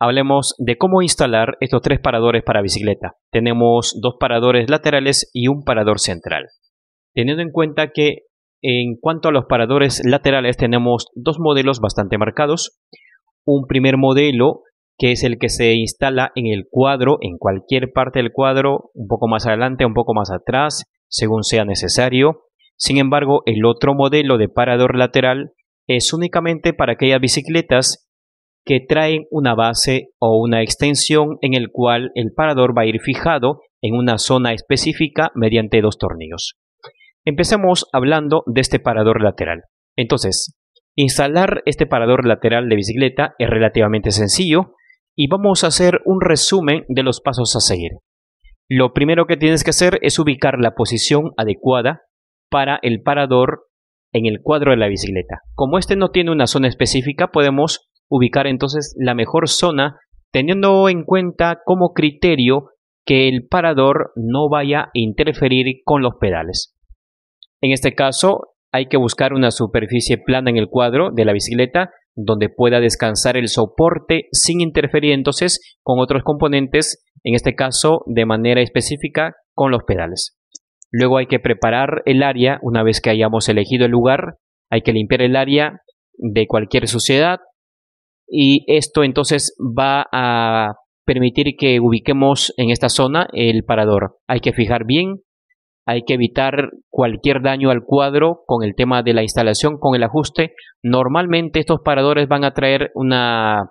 hablemos de cómo instalar estos tres paradores para bicicleta. Tenemos dos paradores laterales y un parador central. Teniendo en cuenta que en cuanto a los paradores laterales tenemos dos modelos bastante marcados. Un primer modelo que es el que se instala en el cuadro, en cualquier parte del cuadro, un poco más adelante, un poco más atrás, según sea necesario. Sin embargo, el otro modelo de parador lateral es únicamente para aquellas bicicletas que traen una base o una extensión en el cual el parador va a ir fijado en una zona específica mediante dos tornillos. Empecemos hablando de este parador lateral. Entonces, instalar este parador lateral de bicicleta es relativamente sencillo y vamos a hacer un resumen de los pasos a seguir. Lo primero que tienes que hacer es ubicar la posición adecuada para el parador en el cuadro de la bicicleta. Como este no tiene una zona específica, podemos ubicar entonces la mejor zona, teniendo en cuenta como criterio que el parador no vaya a interferir con los pedales. En este caso, hay que buscar una superficie plana en el cuadro de la bicicleta donde pueda descansar el soporte sin interferir entonces con otros componentes, en este caso de manera específica con los pedales. Luego hay que preparar el área, una vez que hayamos elegido el lugar, hay que limpiar el área de cualquier suciedad, y esto entonces va a permitir que ubiquemos en esta zona el parador. Hay que fijar bien, hay que evitar cualquier daño al cuadro con el tema de la instalación, con el ajuste. Normalmente estos paradores van a traer unas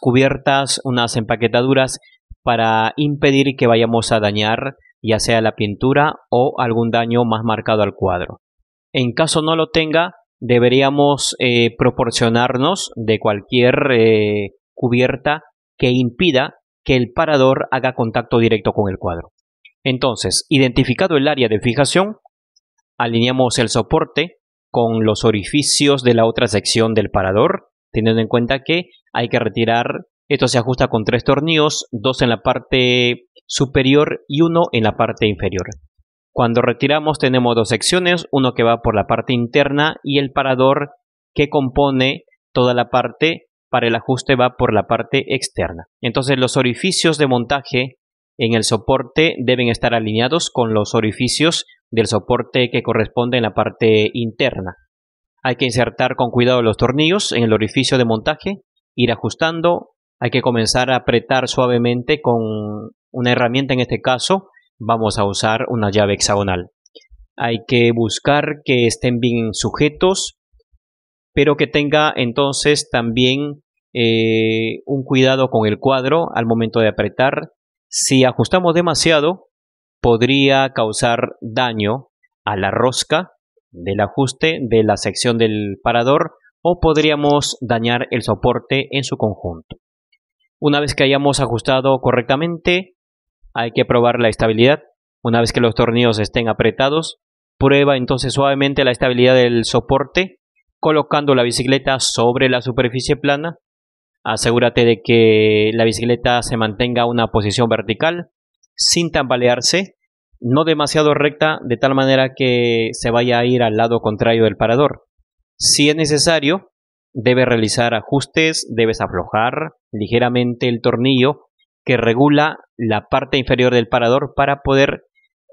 cubiertas, unas empaquetaduras para impedir que vayamos a dañar ya sea la pintura o algún daño más marcado al cuadro. En caso no lo tenga, deberíamos eh, proporcionarnos de cualquier eh, cubierta que impida que el parador haga contacto directo con el cuadro. Entonces, identificado el área de fijación, alineamos el soporte con los orificios de la otra sección del parador, teniendo en cuenta que hay que retirar, esto se ajusta con tres tornillos, dos en la parte superior y uno en la parte inferior. Cuando retiramos tenemos dos secciones, uno que va por la parte interna y el parador que compone toda la parte para el ajuste va por la parte externa. Entonces los orificios de montaje en el soporte deben estar alineados con los orificios del soporte que corresponde en la parte interna. Hay que insertar con cuidado los tornillos en el orificio de montaje, ir ajustando, hay que comenzar a apretar suavemente con una herramienta en este caso vamos a usar una llave hexagonal. Hay que buscar que estén bien sujetos, pero que tenga entonces también eh, un cuidado con el cuadro al momento de apretar. Si ajustamos demasiado, podría causar daño a la rosca del ajuste de la sección del parador o podríamos dañar el soporte en su conjunto. Una vez que hayamos ajustado correctamente, hay que probar la estabilidad. Una vez que los tornillos estén apretados, prueba entonces suavemente la estabilidad del soporte colocando la bicicleta sobre la superficie plana. Asegúrate de que la bicicleta se mantenga a una posición vertical sin tambalearse, no demasiado recta de tal manera que se vaya a ir al lado contrario del parador. Si es necesario, debes realizar ajustes, debes aflojar ligeramente el tornillo que regula la parte inferior del parador para poder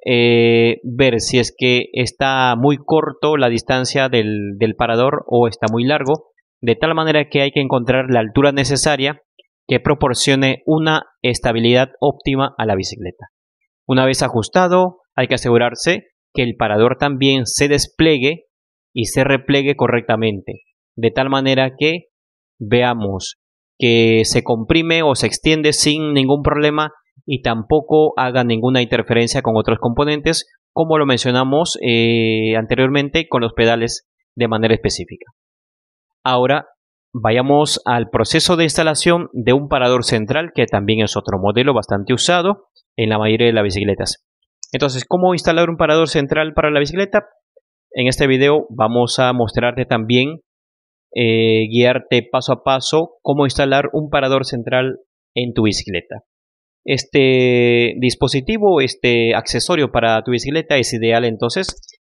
eh, ver si es que está muy corto la distancia del, del parador o está muy largo, de tal manera que hay que encontrar la altura necesaria que proporcione una estabilidad óptima a la bicicleta. Una vez ajustado, hay que asegurarse que el parador también se despliegue y se replegue correctamente, de tal manera que veamos que se comprime o se extiende sin ningún problema y tampoco haga ninguna interferencia con otros componentes, como lo mencionamos eh, anteriormente con los pedales de manera específica. Ahora vayamos al proceso de instalación de un parador central, que también es otro modelo bastante usado en la mayoría de las bicicletas. Entonces, ¿cómo instalar un parador central para la bicicleta? En este video vamos a mostrarte también eh, guiarte paso a paso cómo instalar un parador central en tu bicicleta. Este dispositivo, este accesorio para tu bicicleta es ideal entonces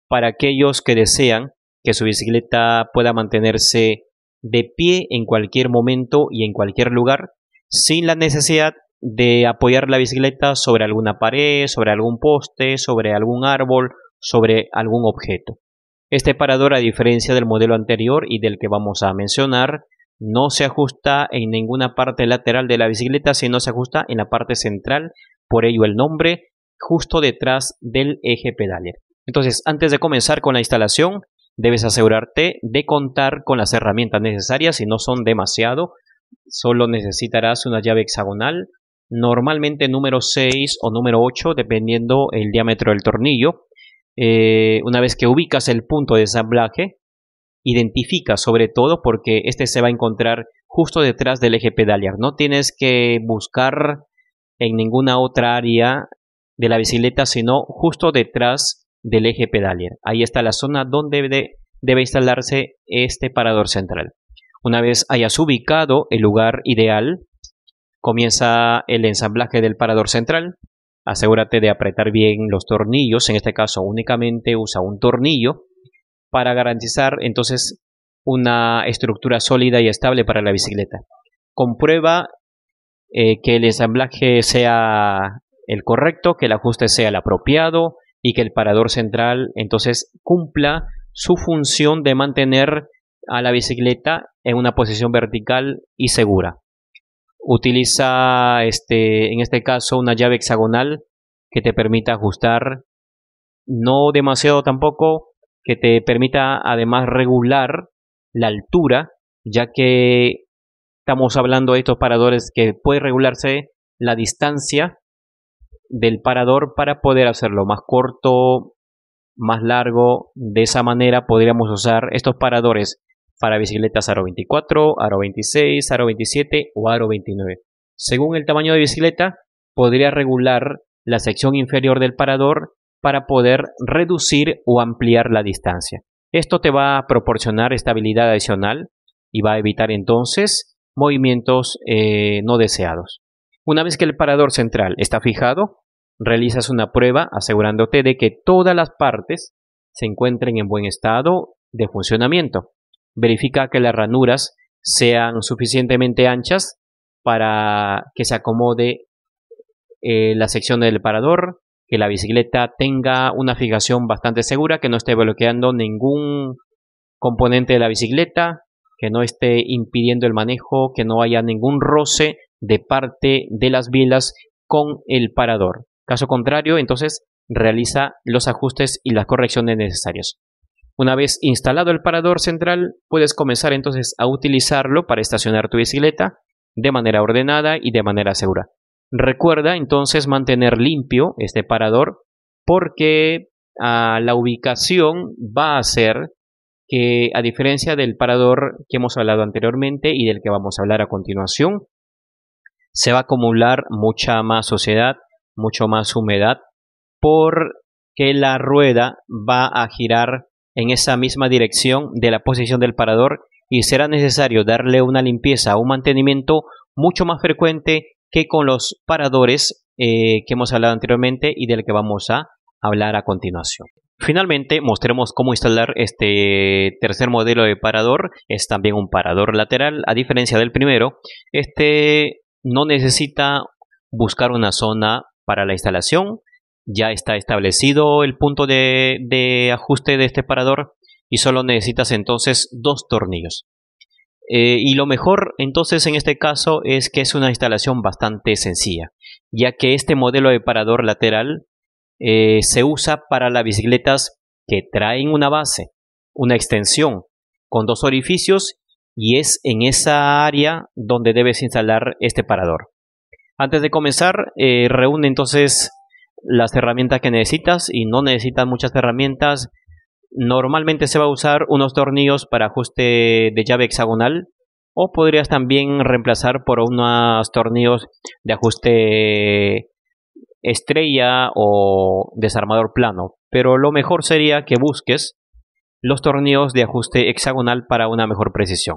para aquellos que desean que su bicicleta pueda mantenerse de pie en cualquier momento y en cualquier lugar sin la necesidad de apoyar la bicicleta sobre alguna pared, sobre algún poste, sobre algún árbol, sobre algún objeto. Este parador, a diferencia del modelo anterior y del que vamos a mencionar, no se ajusta en ninguna parte lateral de la bicicleta, sino se ajusta en la parte central, por ello el nombre, justo detrás del eje pedaler. Entonces, antes de comenzar con la instalación, debes asegurarte de contar con las herramientas necesarias, si no son demasiado, solo necesitarás una llave hexagonal, normalmente número 6 o número 8, dependiendo el diámetro del tornillo, eh, una vez que ubicas el punto de ensamblaje, identifica sobre todo porque este se va a encontrar justo detrás del eje pedalier. No tienes que buscar en ninguna otra área de la bicicleta, sino justo detrás del eje pedalier. Ahí está la zona donde debe instalarse este parador central. Una vez hayas ubicado el lugar ideal, comienza el ensamblaje del parador central asegúrate de apretar bien los tornillos, en este caso únicamente usa un tornillo, para garantizar entonces una estructura sólida y estable para la bicicleta. Comprueba eh, que el ensamblaje sea el correcto, que el ajuste sea el apropiado y que el parador central entonces cumpla su función de mantener a la bicicleta en una posición vertical y segura. Utiliza este, en este caso una llave hexagonal que te permita ajustar, no demasiado tampoco, que te permita además regular la altura, ya que estamos hablando de estos paradores que puede regularse la distancia del parador para poder hacerlo más corto, más largo. De esa manera podríamos usar estos paradores para bicicletas aro 24, aro 26, aro 27 o aro 29. Según el tamaño de bicicleta, podría regular la sección inferior del parador para poder reducir o ampliar la distancia. Esto te va a proporcionar estabilidad adicional y va a evitar entonces movimientos eh, no deseados. Una vez que el parador central está fijado, realizas una prueba asegurándote de que todas las partes se encuentren en buen estado de funcionamiento verifica que las ranuras sean suficientemente anchas para que se acomode eh, la sección del parador, que la bicicleta tenga una fijación bastante segura, que no esté bloqueando ningún componente de la bicicleta, que no esté impidiendo el manejo, que no haya ningún roce de parte de las bielas con el parador. Caso contrario, entonces realiza los ajustes y las correcciones necesarias. Una vez instalado el parador central, puedes comenzar entonces a utilizarlo para estacionar tu bicicleta de manera ordenada y de manera segura. Recuerda entonces mantener limpio este parador porque ah, la ubicación va a hacer que, a diferencia del parador que hemos hablado anteriormente y del que vamos a hablar a continuación, se va a acumular mucha más suciedad, mucho más humedad, porque la rueda va a girar en esa misma dirección de la posición del parador y será necesario darle una limpieza un mantenimiento mucho más frecuente que con los paradores eh, que hemos hablado anteriormente y del que vamos a hablar a continuación. Finalmente, mostremos cómo instalar este tercer modelo de parador. Es también un parador lateral, a diferencia del primero. Este no necesita buscar una zona para la instalación, ya está establecido el punto de, ajuste de este parador y solo necesitas entonces dos tornillos. Eh, y lo mejor entonces en este caso es que es una instalación bastante sencilla, ya que este modelo de parador lateral eh, se usa para las bicicletas que traen una base, una extensión con dos orificios y es en esa área donde debes instalar este parador. Antes de comenzar, eh, reúne entonces las herramientas que necesitas y no necesitas muchas herramientas. Normalmente se va a usar unos tornillos para ajuste de llave hexagonal o podrías también reemplazar por unos tornillos de ajuste estrella o desarmador plano. Pero lo mejor sería que busques los tornillos de ajuste hexagonal para una mejor precisión.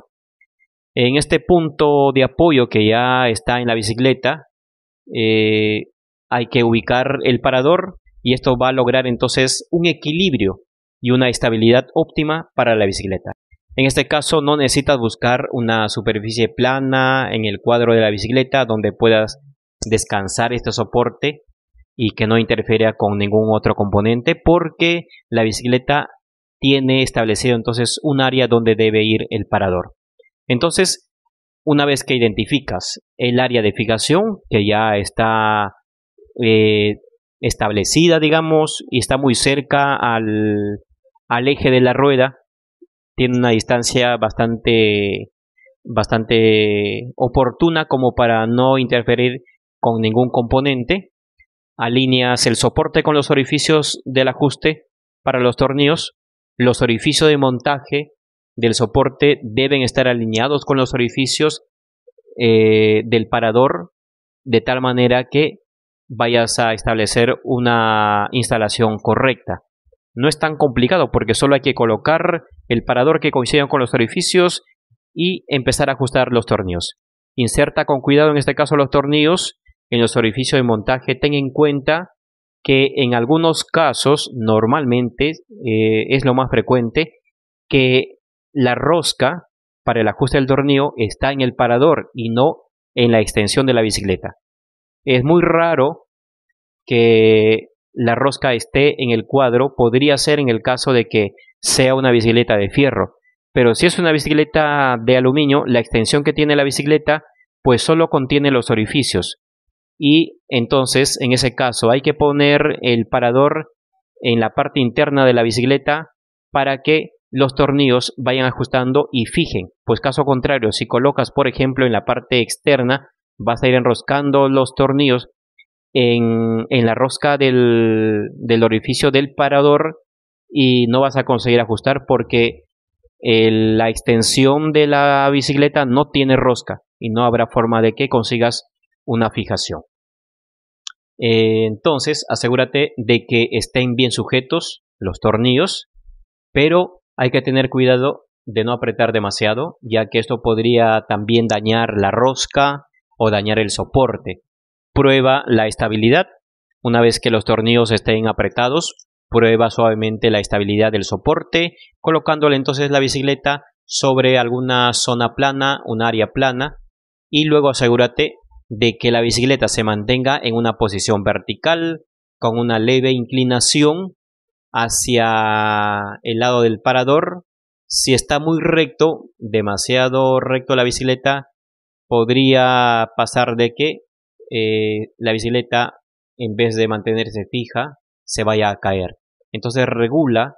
En este punto de apoyo que ya está en la bicicleta, eh, hay que ubicar el parador y esto va a lograr entonces un equilibrio y una estabilidad óptima para la bicicleta. En este caso no necesitas buscar una superficie plana en el cuadro de la bicicleta donde puedas descansar este soporte y que no interfiera con ningún otro componente porque la bicicleta tiene establecido entonces un área donde debe ir el parador. Entonces, una vez que identificas el área de fijación que ya está eh, establecida, digamos, y está muy cerca al, al eje de la rueda, tiene una distancia bastante, bastante oportuna como para no interferir con ningún componente. Alineas el soporte con los orificios del ajuste para los tornillos. Los orificios de montaje del soporte deben estar alineados con los orificios eh, del parador de tal manera que vayas a establecer una instalación correcta. No es tan complicado porque solo hay que colocar el parador que coincida con los orificios y empezar a ajustar los tornillos. Inserta con cuidado en este caso los tornillos en los orificios de montaje. Ten en cuenta que en algunos casos, normalmente eh, es lo más frecuente, que la rosca para el ajuste del tornillo está en el parador y no en la extensión de la bicicleta. Es muy raro que la rosca esté en el cuadro, podría ser en el caso de que sea una bicicleta de fierro. Pero si es una bicicleta de aluminio, la extensión que tiene la bicicleta pues solo contiene los orificios. Y entonces, en ese caso, hay que poner el parador en la parte interna de la bicicleta para que los tornillos vayan ajustando y fijen, pues caso contrario, si colocas por ejemplo en la parte externa, vas a ir enroscando los tornillos en, la rosca del, orificio del parador y no vas a conseguir ajustar porque la extensión de la bicicleta no tiene rosca y no habrá forma de que consigas una fijación. Eh, entonces, asegúrate de que estén bien sujetos los tornillos, pero hay que tener cuidado de no apretar demasiado, ya que esto podría también dañar la rosca o dañar el soporte. Prueba la estabilidad. Una vez que los tornillos estén apretados, prueba suavemente la estabilidad del soporte, colocándole entonces la bicicleta sobre alguna zona plana, un área plana, y luego asegúrate de que la bicicleta se mantenga en una posición vertical, con una leve inclinación hacia el lado del parador. Si está muy recto, demasiado recto la bicicleta, podría pasar de que eh, la bicicleta, en vez de mantenerse fija, se vaya a caer. Entonces regula,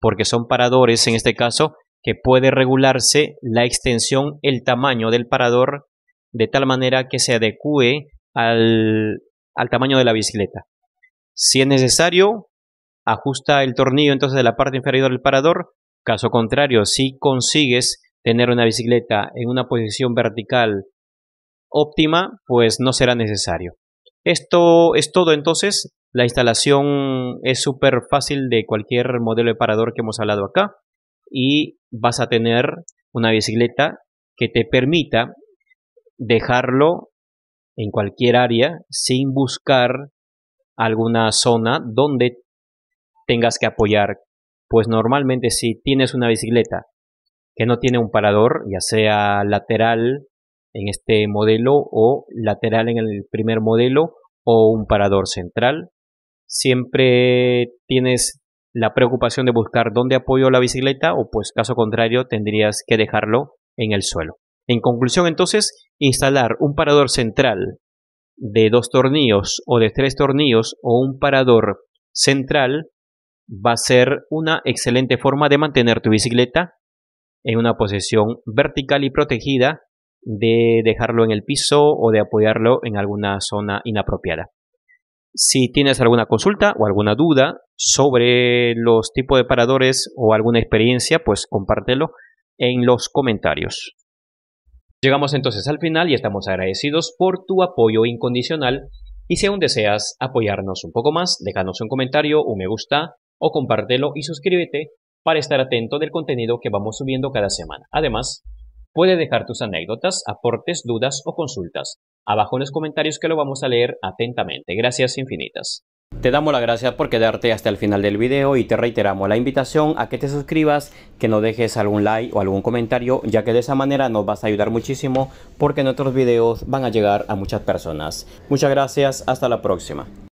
porque son paradores en este caso, que puede regularse la extensión, el tamaño del parador, de tal manera que se adecue al, al tamaño de la bicicleta. Si es necesario, ajusta el tornillo entonces de la parte inferior del parador. Caso contrario, si consigues tener una bicicleta en una posición vertical óptima, pues no será necesario. Esto es todo entonces. La instalación es súper fácil de cualquier modelo de parador que hemos hablado acá y vas a tener una bicicleta que te permita dejarlo en cualquier área sin buscar alguna zona donde tengas que apoyar. Pues normalmente si tienes una bicicleta que no tiene un parador, ya sea lateral en este modelo o lateral en el primer modelo o un parador central. Siempre tienes la preocupación de buscar dónde apoyo la bicicleta o pues caso contrario tendrías que dejarlo en el suelo. En conclusión entonces, instalar un parador central de dos tornillos o de tres tornillos o un parador central va a ser una excelente forma de mantener tu bicicleta en una posición vertical y protegida de dejarlo en el piso o de apoyarlo en alguna zona inapropiada. Si tienes alguna consulta o alguna duda sobre los tipos de paradores o alguna experiencia, pues compártelo en los comentarios. Llegamos entonces al final y estamos agradecidos por tu apoyo incondicional y si aún deseas apoyarnos un poco más, déjanos un comentario, o me gusta o compártelo y suscríbete para estar atento del contenido que vamos subiendo cada semana. Además, puede dejar tus anécdotas, aportes, dudas o consultas abajo en los comentarios que lo vamos a leer atentamente. Gracias infinitas. Te damos las gracias por quedarte hasta el final del video y te reiteramos la invitación a que te suscribas, que no dejes algún like o algún comentario, ya que de esa manera nos vas a ayudar muchísimo porque nuestros videos van a llegar a muchas personas. Muchas gracias, hasta la próxima.